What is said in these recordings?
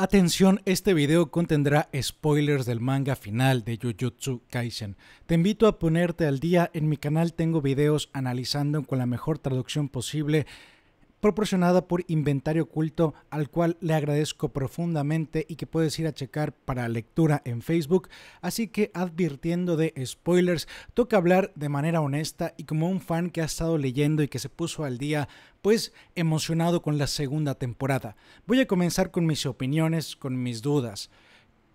Atención, este video contendrá spoilers del manga final de Jujutsu Kaisen. Te invito a ponerte al día, en mi canal tengo videos analizando con la mejor traducción posible proporcionada por Inventario Oculto, al cual le agradezco profundamente y que puedes ir a checar para lectura en Facebook. Así que advirtiendo de spoilers, toca hablar de manera honesta y como un fan que ha estado leyendo y que se puso al día, pues emocionado con la segunda temporada. Voy a comenzar con mis opiniones, con mis dudas.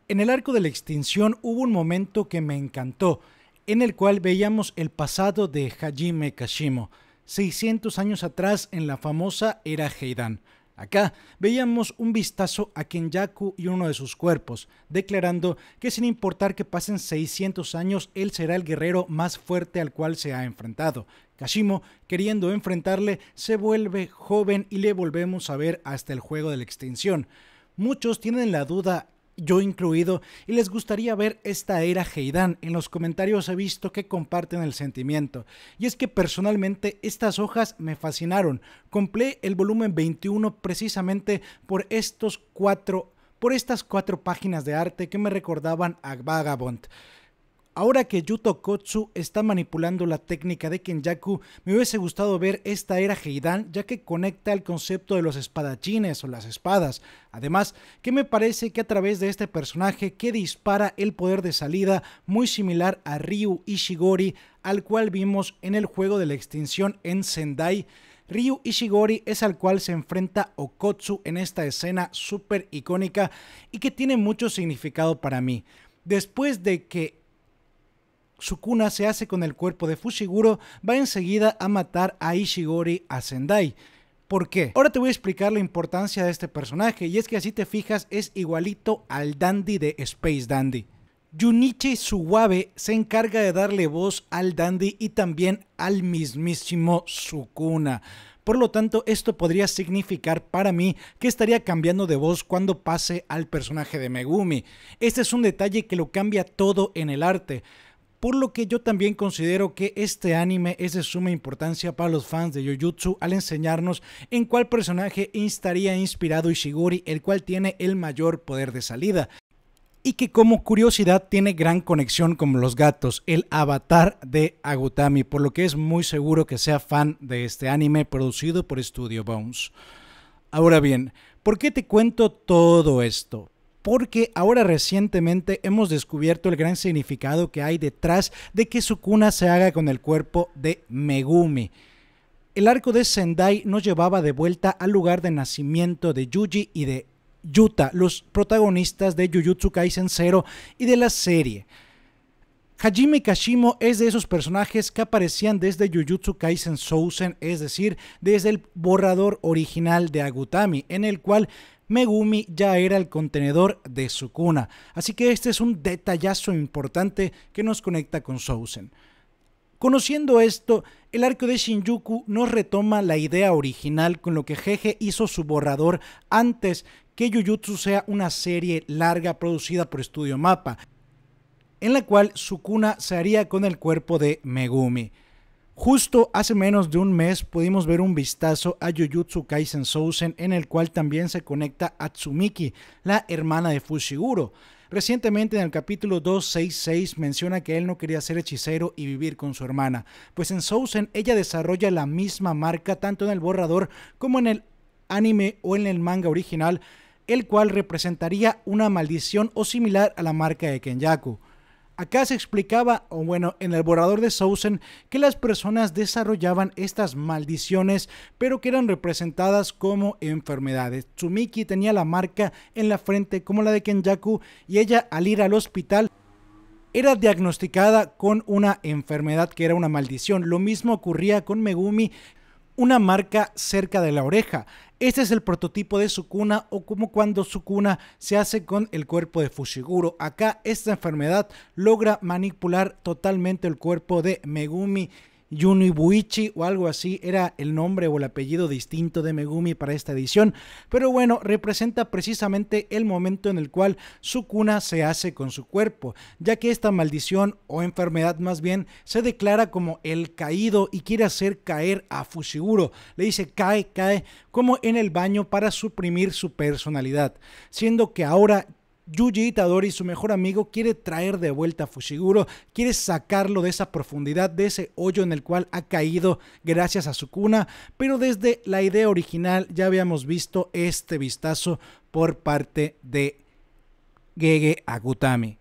En el arco de la extinción hubo un momento que me encantó, en el cual veíamos el pasado de Hajime Kashimo 600 años atrás en la famosa era Heidan. Acá veíamos un vistazo a Kenyaku y uno de sus cuerpos, declarando que sin importar que pasen 600 años, él será el guerrero más fuerte al cual se ha enfrentado. Kashimo, queriendo enfrentarle, se vuelve joven y le volvemos a ver hasta el juego de la extinción. Muchos tienen la duda yo incluido, y les gustaría ver esta era Heidan. En los comentarios he visto que comparten el sentimiento. Y es que personalmente estas hojas me fascinaron. Complé el volumen 21 precisamente por estos cuatro por estas cuatro páginas de arte que me recordaban a Vagabond. Ahora que Yuto Kotsu está manipulando la técnica de Kenjaku, me hubiese gustado ver esta era Heidan, ya que conecta el concepto de los espadachines o las espadas. Además, que me parece que a través de este personaje que dispara el poder de salida, muy similar a Ryu Ishigori, al cual vimos en el juego de la extinción en Sendai. Ryu Ishigori es al cual se enfrenta Okotsu en esta escena súper icónica y que tiene mucho significado para mí. Después de que Sukuna se hace con el cuerpo de Fushiguro, va enseguida a matar a Ishigori a Sendai. ¿Por qué? Ahora te voy a explicar la importancia de este personaje, y es que así te fijas, es igualito al Dandy de Space Dandy. Junichi Suwabe se encarga de darle voz al Dandy y también al mismísimo Sukuna. Por lo tanto, esto podría significar para mí que estaría cambiando de voz cuando pase al personaje de Megumi. Este es un detalle que lo cambia todo en el arte por lo que yo también considero que este anime es de suma importancia para los fans de Jujutsu al enseñarnos en cuál personaje estaría inspirado Ishiguri, el cual tiene el mayor poder de salida y que como curiosidad tiene gran conexión con los gatos, el avatar de Agutami, por lo que es muy seguro que sea fan de este anime producido por Studio Bones. Ahora bien, ¿por qué te cuento todo esto? porque ahora recientemente hemos descubierto el gran significado que hay detrás de que su cuna se haga con el cuerpo de Megumi. El arco de Sendai nos llevaba de vuelta al lugar de nacimiento de Yuji y de Yuta, los protagonistas de Jujutsu Kaisen 0 y de la serie. Hajime Kashimo es de esos personajes que aparecían desde Jujutsu Kaisen Sousen, es decir, desde el borrador original de Agutami, en el cual Megumi ya era el contenedor de Sukuna, así que este es un detallazo importante que nos conecta con Sousen. Conociendo esto, el arco de Shinjuku nos retoma la idea original con lo que Jeje hizo su borrador antes que Jujutsu sea una serie larga producida por Studio Mapa, en la cual su se haría con el cuerpo de Megumi. Justo hace menos de un mes pudimos ver un vistazo a Jujutsu Kaisen Sousen en el cual también se conecta a Tsumiki, la hermana de Fushiguro. Recientemente en el capítulo 266 menciona que él no quería ser hechicero y vivir con su hermana, pues en Sousen ella desarrolla la misma marca tanto en el borrador como en el anime o en el manga original, el cual representaría una maldición o similar a la marca de Kenyaku. Acá se explicaba, o bueno, en el borrador de Sousen, que las personas desarrollaban estas maldiciones, pero que eran representadas como enfermedades. Tsumiki tenía la marca en la frente como la de Kenjaku y ella al ir al hospital era diagnosticada con una enfermedad que era una maldición. Lo mismo ocurría con Megumi, una marca cerca de la oreja. Este es el prototipo de Sukuna o como cuando Sukuna se hace con el cuerpo de Fushiguro. Acá esta enfermedad logra manipular totalmente el cuerpo de Megumi Yunibuichi o algo así era el nombre o el apellido distinto de Megumi para esta edición, pero bueno, representa precisamente el momento en el cual su cuna se hace con su cuerpo, ya que esta maldición o enfermedad más bien se declara como el caído y quiere hacer caer a Fushiguro, le dice cae, cae, como en el baño para suprimir su personalidad, siendo que ahora Yuji Itadori, su mejor amigo, quiere traer de vuelta a Fushiguro, quiere sacarlo de esa profundidad, de ese hoyo en el cual ha caído gracias a su cuna, pero desde la idea original ya habíamos visto este vistazo por parte de Gege Agutami.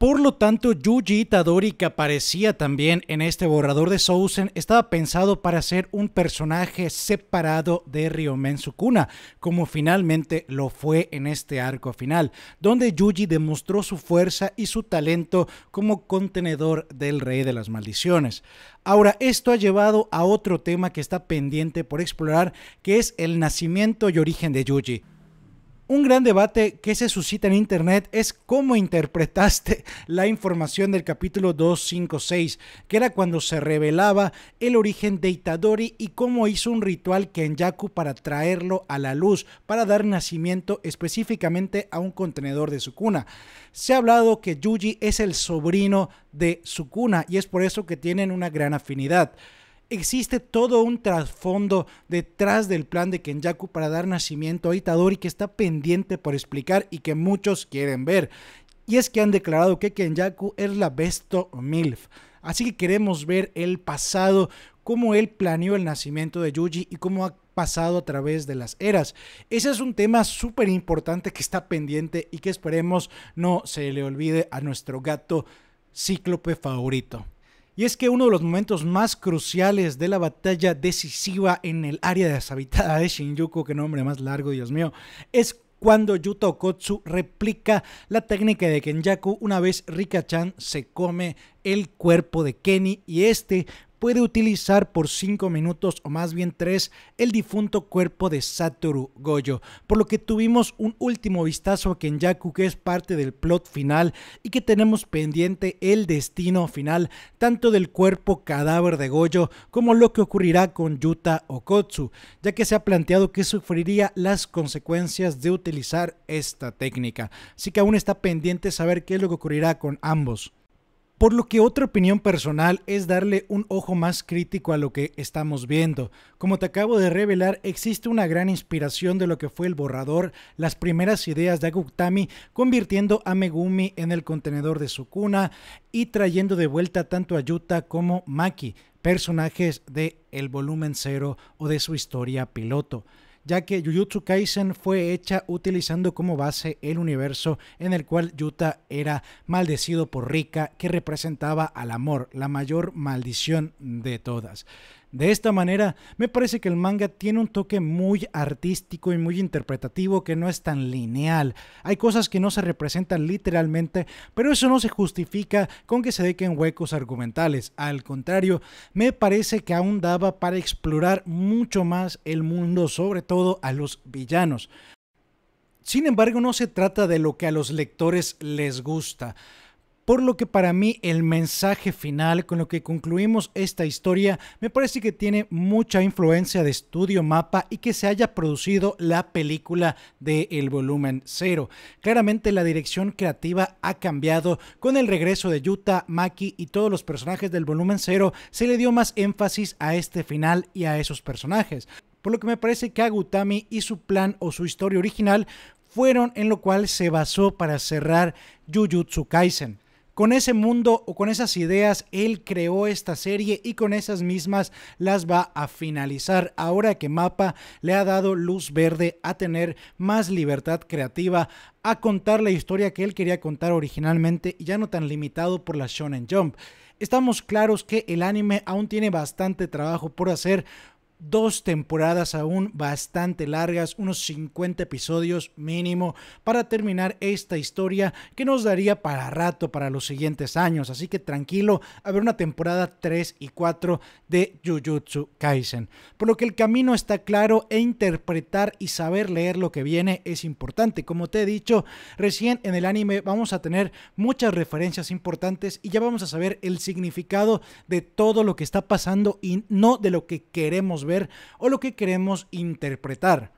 Por lo tanto, Yuji Itadori, que aparecía también en este borrador de Sousen, estaba pensado para ser un personaje separado de Ryomen Sukuna, como finalmente lo fue en este arco final, donde Yuji demostró su fuerza y su talento como contenedor del Rey de las Maldiciones. Ahora, esto ha llevado a otro tema que está pendiente por explorar, que es el nacimiento y origen de Yuji. Un gran debate que se suscita en Internet es cómo interpretaste la información del capítulo 256, que era cuando se revelaba el origen de Itadori y cómo hizo un ritual Kenyaku para traerlo a la luz, para dar nacimiento específicamente a un contenedor de Sukuna. Se ha hablado que Yuji es el sobrino de Sukuna y es por eso que tienen una gran afinidad existe todo un trasfondo detrás del plan de Kenjaku para dar nacimiento a Itadori que está pendiente por explicar y que muchos quieren ver. Y es que han declarado que Kenjaku es la Besto MILF. Así que queremos ver el pasado, cómo él planeó el nacimiento de Yuji y cómo ha pasado a través de las eras. Ese es un tema súper importante que está pendiente y que esperemos no se le olvide a nuestro gato cíclope favorito. Y es que uno de los momentos más cruciales de la batalla decisiva en el área deshabitada de Shinjuku, que nombre más largo, Dios mío, es cuando Yuto Okotsu replica la técnica de Kenjaku una vez Rika-chan se come el cuerpo de Kenny y este puede utilizar por 5 minutos o más bien 3 el difunto cuerpo de Satoru Goyo, por lo que tuvimos un último vistazo a Kenjaku que es parte del plot final y que tenemos pendiente el destino final tanto del cuerpo cadáver de Goyo como lo que ocurrirá con Yuta Okotsu, ya que se ha planteado que sufriría las consecuencias de utilizar esta técnica, así que aún está pendiente saber qué es lo que ocurrirá con ambos por lo que otra opinión personal es darle un ojo más crítico a lo que estamos viendo. Como te acabo de revelar, existe una gran inspiración de lo que fue el borrador, las primeras ideas de Agutami, convirtiendo a Megumi en el contenedor de su cuna y trayendo de vuelta tanto a Yuta como Maki, personajes de el volumen cero o de su historia piloto ya que Jujutsu Kaisen fue hecha utilizando como base el universo en el cual Yuta era maldecido por Rika, que representaba al amor, la mayor maldición de todas. De esta manera, me parece que el manga tiene un toque muy artístico y muy interpretativo que no es tan lineal. Hay cosas que no se representan literalmente, pero eso no se justifica con que se dequen huecos argumentales. Al contrario, me parece que aún daba para explorar mucho más el mundo, sobre todo a los villanos. Sin embargo, no se trata de lo que a los lectores les gusta. Por lo que para mí el mensaje final con lo que concluimos esta historia me parece que tiene mucha influencia de estudio mapa y que se haya producido la película de El Volumen Cero. Claramente la dirección creativa ha cambiado con el regreso de Yuta, Maki y todos los personajes del Volumen Cero se le dio más énfasis a este final y a esos personajes. Por lo que me parece que Agutami y su plan o su historia original fueron en lo cual se basó para cerrar Jujutsu Kaisen. Con ese mundo o con esas ideas, él creó esta serie y con esas mismas las va a finalizar. Ahora que Mapa le ha dado luz verde a tener más libertad creativa, a contar la historia que él quería contar originalmente y ya no tan limitado por la Shonen Jump. Estamos claros que el anime aún tiene bastante trabajo por hacer dos temporadas aún bastante largas, unos 50 episodios mínimo, para terminar esta historia que nos daría para rato para los siguientes años. Así que tranquilo, a habrá una temporada 3 y 4 de Jujutsu Kaisen. Por lo que el camino está claro e interpretar y saber leer lo que viene es importante. Como te he dicho, recién en el anime vamos a tener muchas referencias importantes y ya vamos a saber el significado de todo lo que está pasando y no de lo que queremos ver ver o lo que queremos interpretar.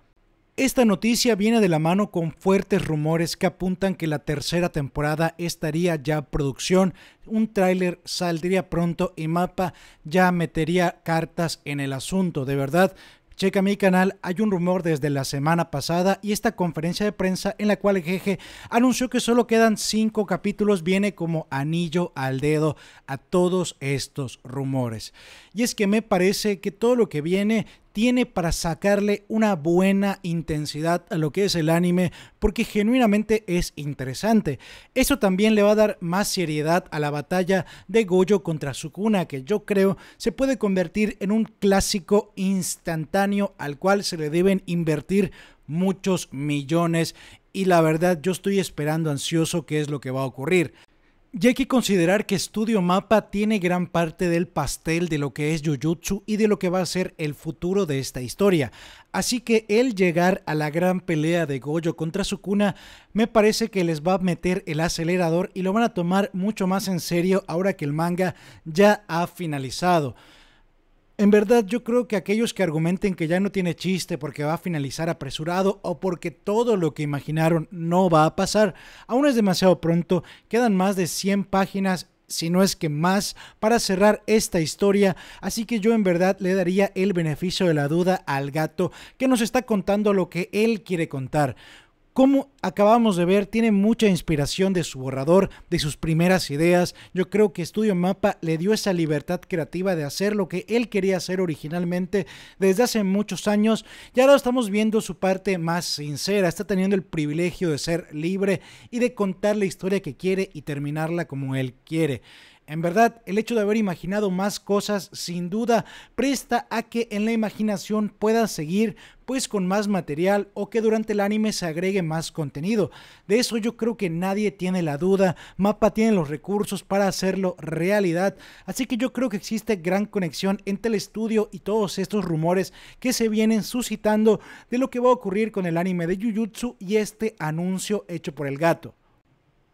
Esta noticia viene de la mano con fuertes rumores que apuntan que la tercera temporada estaría ya en producción, un tráiler saldría pronto y Mapa ya metería cartas en el asunto. De verdad, Checa mi canal, hay un rumor desde la semana pasada y esta conferencia de prensa en la cual jeje anunció que solo quedan cinco capítulos viene como anillo al dedo a todos estos rumores. Y es que me parece que todo lo que viene tiene para sacarle una buena intensidad a lo que es el anime, porque genuinamente es interesante. Eso también le va a dar más seriedad a la batalla de Goyo contra Sukuna, que yo creo se puede convertir en un clásico instantáneo al cual se le deben invertir muchos millones y la verdad yo estoy esperando ansioso qué es lo que va a ocurrir. Y hay que considerar que Studio Mapa tiene gran parte del pastel de lo que es Jujutsu y de lo que va a ser el futuro de esta historia. Así que el llegar a la gran pelea de Goyo contra Sukuna me parece que les va a meter el acelerador y lo van a tomar mucho más en serio ahora que el manga ya ha finalizado. En verdad yo creo que aquellos que argumenten que ya no tiene chiste porque va a finalizar apresurado o porque todo lo que imaginaron no va a pasar, aún es demasiado pronto, quedan más de 100 páginas si no es que más, para cerrar esta historia, así que yo en verdad le daría el beneficio de la duda al gato que nos está contando lo que él quiere contar como acabamos de ver, tiene mucha inspiración de su borrador, de sus primeras ideas. Yo creo que Estudio Mapa le dio esa libertad creativa de hacer lo que él quería hacer originalmente desde hace muchos años. Y ahora estamos viendo su parte más sincera. Está teniendo el privilegio de ser libre y de contar la historia que quiere y terminarla como él quiere. En verdad, el hecho de haber imaginado más cosas sin duda presta a que en la imaginación puedan seguir pues con más material o que durante el anime se agregue más contenido. De eso yo creo que nadie tiene la duda, Mapa tiene los recursos para hacerlo realidad, así que yo creo que existe gran conexión entre el estudio y todos estos rumores que se vienen suscitando de lo que va a ocurrir con el anime de Jujutsu y este anuncio hecho por el gato.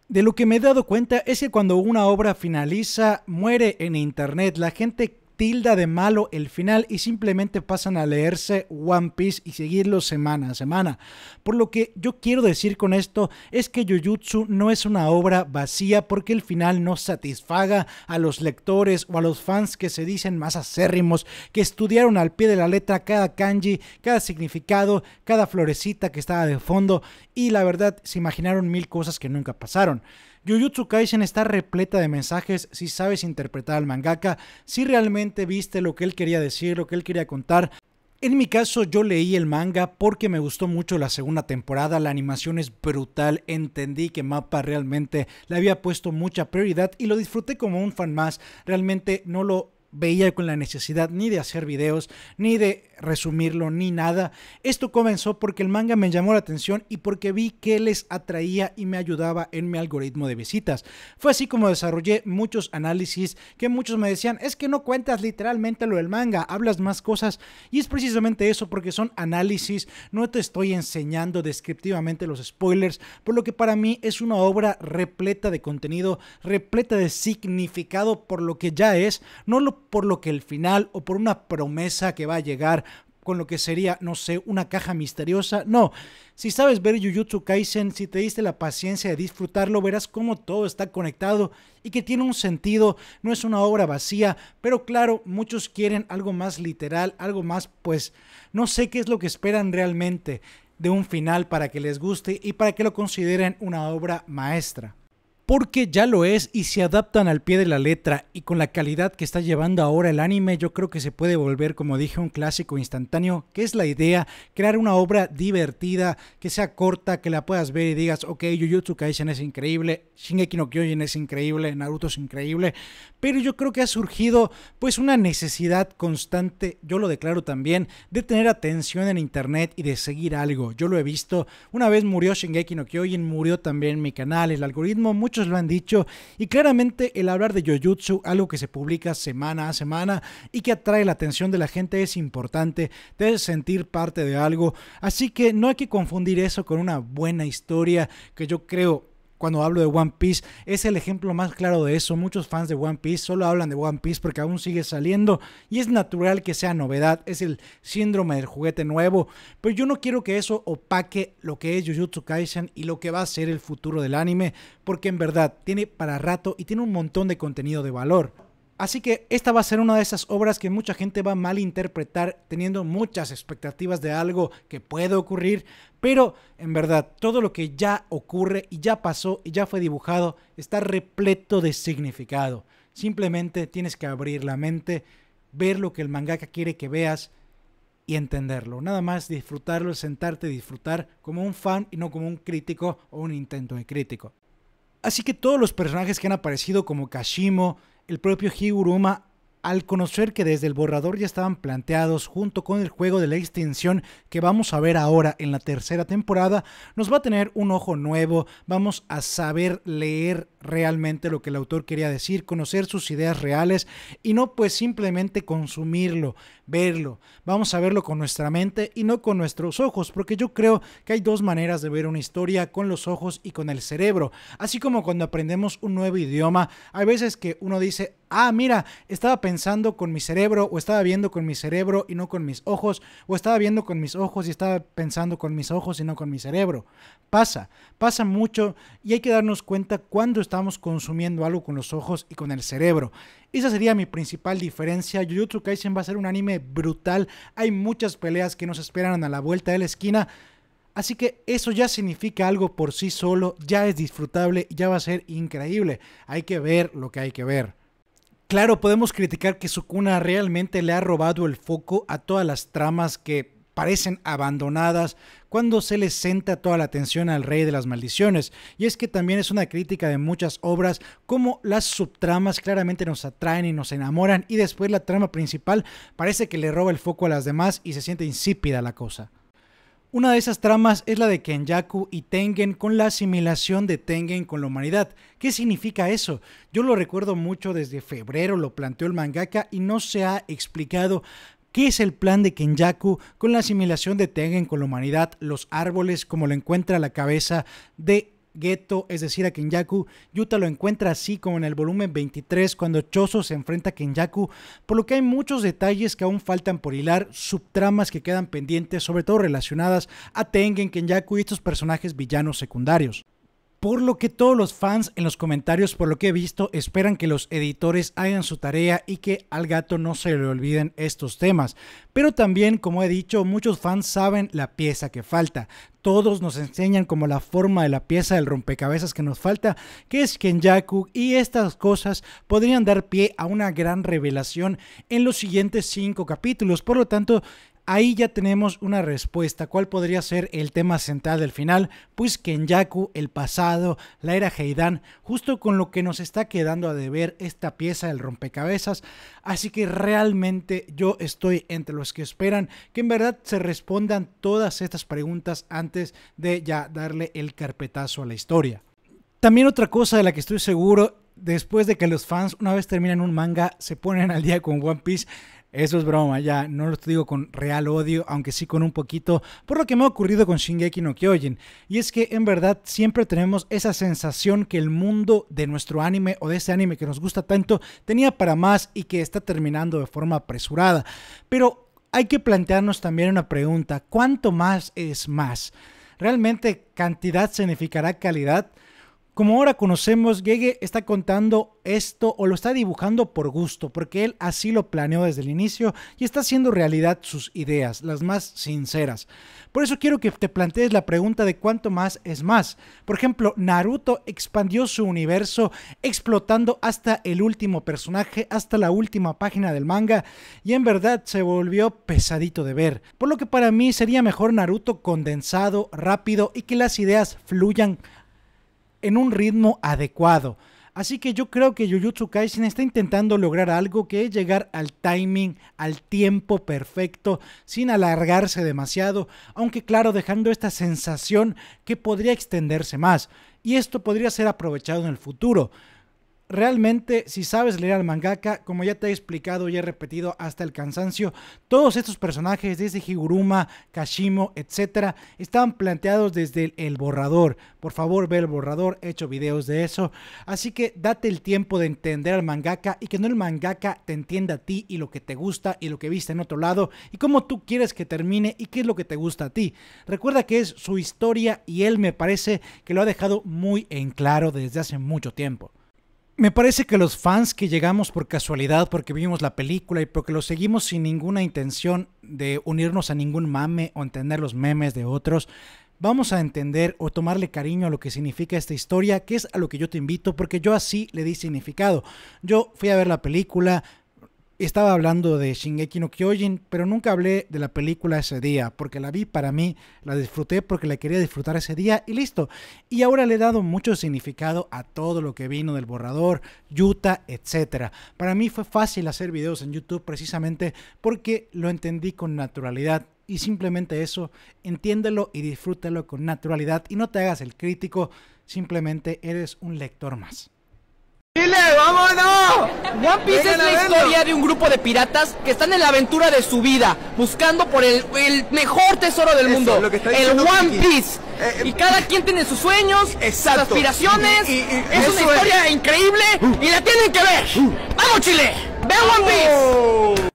De lo que me he dado cuenta es que cuando una obra finaliza, muere en Internet. La gente tilda de malo el final y simplemente pasan a leerse One Piece y seguirlo semana a semana. Por lo que yo quiero decir con esto es que Jujutsu no es una obra vacía porque el final no satisfaga a los lectores o a los fans que se dicen más acérrimos, que estudiaron al pie de la letra cada kanji, cada significado, cada florecita que estaba de fondo y la verdad se imaginaron mil cosas que nunca pasaron. Jujutsu Kaisen está repleta de mensajes si sabes interpretar al mangaka, si realmente viste lo que él quería decir, lo que él quería contar. En mi caso yo leí el manga porque me gustó mucho la segunda temporada, la animación es brutal, entendí que Mapa realmente le había puesto mucha prioridad y lo disfruté como un fan más, realmente no lo veía con la necesidad ni de hacer videos, ni de resumirlo ni nada. Esto comenzó porque el manga me llamó la atención y porque vi que les atraía y me ayudaba en mi algoritmo de visitas. Fue así como desarrollé muchos análisis que muchos me decían, es que no cuentas literalmente lo del manga, hablas más cosas y es precisamente eso porque son análisis, no te estoy enseñando descriptivamente los spoilers, por lo que para mí es una obra repleta de contenido, repleta de significado por lo que ya es, no lo, por lo que el final o por una promesa que va a llegar con lo que sería, no sé, una caja misteriosa. No, si sabes ver Jujutsu Kaisen, si te diste la paciencia de disfrutarlo, verás cómo todo está conectado y que tiene un sentido, no es una obra vacía, pero claro, muchos quieren algo más literal, algo más, pues, no sé qué es lo que esperan realmente de un final para que les guste y para que lo consideren una obra maestra porque ya lo es y se adaptan al pie de la letra y con la calidad que está llevando ahora el anime yo creo que se puede volver como dije un clásico instantáneo que es la idea crear una obra divertida que sea corta que la puedas ver y digas ok Jujutsu Kaisen es increíble Shingeki no Kyojin es increíble Naruto es increíble pero yo creo que ha surgido pues una necesidad constante yo lo declaro también de tener atención en internet y de seguir algo yo lo he visto una vez murió Shingeki no Kyojin murió también mi canal el algoritmo mucho lo han dicho, y claramente el hablar de Jojutsu, algo que se publica semana a semana y que atrae la atención de la gente, es importante, de sentir parte de algo, así que no hay que confundir eso con una buena historia que yo creo cuando hablo de One Piece. Es el ejemplo más claro de eso. Muchos fans de One Piece solo hablan de One Piece porque aún sigue saliendo y es natural que sea novedad. Es el síndrome del juguete nuevo. Pero yo no quiero que eso opaque lo que es Jujutsu Kaisen y lo que va a ser el futuro del anime porque en verdad tiene para rato y tiene un montón de contenido de valor. Así que esta va a ser una de esas obras que mucha gente va a malinterpretar teniendo muchas expectativas de algo que puede ocurrir, pero en verdad todo lo que ya ocurre y ya pasó y ya fue dibujado está repleto de significado. Simplemente tienes que abrir la mente, ver lo que el mangaka quiere que veas y entenderlo. Nada más disfrutarlo, sentarte, disfrutar como un fan y no como un crítico o un intento de crítico. Así que todos los personajes que han aparecido como Kashimo, el propio Higuruma al conocer que desde el borrador ya estaban planteados junto con el juego de la extinción que vamos a ver ahora en la tercera temporada, nos va a tener un ojo nuevo, vamos a saber leer realmente lo que el autor quería decir, conocer sus ideas reales y no pues simplemente consumirlo verlo. Vamos a verlo con nuestra mente y no con nuestros ojos, porque yo creo que hay dos maneras de ver una historia, con los ojos y con el cerebro. Así como cuando aprendemos un nuevo idioma, hay veces que uno dice, ah, mira, estaba pensando con mi cerebro o estaba viendo con mi cerebro y no con mis ojos, o estaba viendo con mis ojos y estaba pensando con mis ojos y no con mi cerebro. Pasa, pasa mucho y hay que darnos cuenta cuando estamos consumiendo algo con los ojos y con el cerebro. Esa sería mi principal diferencia. Jujutsu Kaisen va a ser un anime brutal. Hay muchas peleas que nos esperan a la vuelta de la esquina. Así que eso ya significa algo por sí solo, ya es disfrutable, ya va a ser increíble. Hay que ver lo que hay que ver. Claro, podemos criticar que Sukuna realmente le ha robado el foco a todas las tramas que parecen abandonadas cuando se les senta toda la atención al rey de las maldiciones. Y es que también es una crítica de muchas obras, como las subtramas claramente nos atraen y nos enamoran, y después la trama principal parece que le roba el foco a las demás y se siente insípida la cosa. Una de esas tramas es la de Kenjaku y Tengen con la asimilación de Tengen con la humanidad. ¿Qué significa eso? Yo lo recuerdo mucho desde febrero, lo planteó el mangaka y no se ha explicado ¿Qué es el plan de Kenjaku con la asimilación de Tengen con la humanidad, los árboles, como lo encuentra la cabeza de Geto, es decir, a Kenjaku Yuta lo encuentra así como en el volumen 23 cuando Chozo se enfrenta a Kenjaku por lo que hay muchos detalles que aún faltan por hilar, subtramas que quedan pendientes, sobre todo relacionadas a Tengen, Kenyaku y estos personajes villanos secundarios por lo que todos los fans en los comentarios, por lo que he visto, esperan que los editores hagan su tarea y que al gato no se le olviden estos temas. Pero también, como he dicho, muchos fans saben la pieza que falta. Todos nos enseñan como la forma de la pieza del rompecabezas que nos falta, que es Kenjaku, y estas cosas podrían dar pie a una gran revelación en los siguientes cinco capítulos. Por lo tanto, Ahí ya tenemos una respuesta. ¿Cuál podría ser el tema central del final? Pues Yaku, el pasado, la era Heidan, justo con lo que nos está quedando a deber esta pieza del rompecabezas. Así que realmente yo estoy entre los que esperan que en verdad se respondan todas estas preguntas antes de ya darle el carpetazo a la historia. También otra cosa de la que estoy seguro después de que los fans, una vez terminan un manga, se ponen al día con One Piece, eso es broma, ya, no lo digo con real odio, aunque sí con un poquito, por lo que me ha ocurrido con Shingeki no Kyojin. Y es que en verdad siempre tenemos esa sensación que el mundo de nuestro anime o de ese anime que nos gusta tanto tenía para más y que está terminando de forma apresurada. Pero hay que plantearnos también una pregunta, ¿cuánto más es más? ¿Realmente cantidad significará calidad? Como ahora conocemos, Gege está contando esto o lo está dibujando por gusto, porque él así lo planeó desde el inicio y está haciendo realidad sus ideas, las más sinceras. Por eso quiero que te plantees la pregunta de cuánto más es más. Por ejemplo, Naruto expandió su universo explotando hasta el último personaje, hasta la última página del manga, y en verdad se volvió pesadito de ver. Por lo que para mí sería mejor Naruto condensado, rápido y que las ideas fluyan en un ritmo adecuado. Así que yo creo que Jujutsu Kaisen está intentando lograr algo que es llegar al timing, al tiempo perfecto, sin alargarse demasiado, aunque claro, dejando esta sensación que podría extenderse más. Y esto podría ser aprovechado en el futuro realmente si sabes leer al mangaka, como ya te he explicado y he repetido hasta el cansancio, todos estos personajes desde Higuruma, Kashimo, etcétera, estaban planteados desde el, el, borrador. Por favor, ve el borrador, he hecho videos de eso. Así que date el tiempo de entender al mangaka y que no el mangaka te entienda a ti y lo que te gusta y lo que viste en otro lado y cómo tú quieres que termine y qué es lo que te gusta a ti. Recuerda que es su historia y él me parece que lo ha dejado muy en claro desde hace mucho tiempo. Me parece que los fans que llegamos por casualidad, porque vimos la película y porque lo seguimos sin ninguna intención de unirnos a ningún mame o entender los memes de otros, vamos a entender o tomarle cariño a lo que significa esta historia, que es a lo que yo te invito, porque yo así le di significado. Yo fui a ver la película, estaba hablando de Shingeki no Kyojin, pero nunca hablé de la película ese día, porque la vi para mí, la disfruté porque la quería disfrutar ese día y listo. Y ahora le he dado mucho significado a todo lo que vino del borrador, Yuta, etc. Para mí fue fácil hacer videos en YouTube precisamente porque lo entendí con naturalidad. Y simplemente eso, entiéndelo y disfrútelo con naturalidad y no te hagas el crítico, simplemente eres un lector más. ¡Chile, vámonos! One Piece es la historia de un grupo de piratas que están en la aventura de su vida, buscando por el, mejor tesoro del mundo, el One Piece. Eh, eh, y cada quien tiene sus sueños, sus aspiraciones. es una historia increíble y la tienen que ver. Uh. ¡Vamos, Chile! ¡Ve One Piece!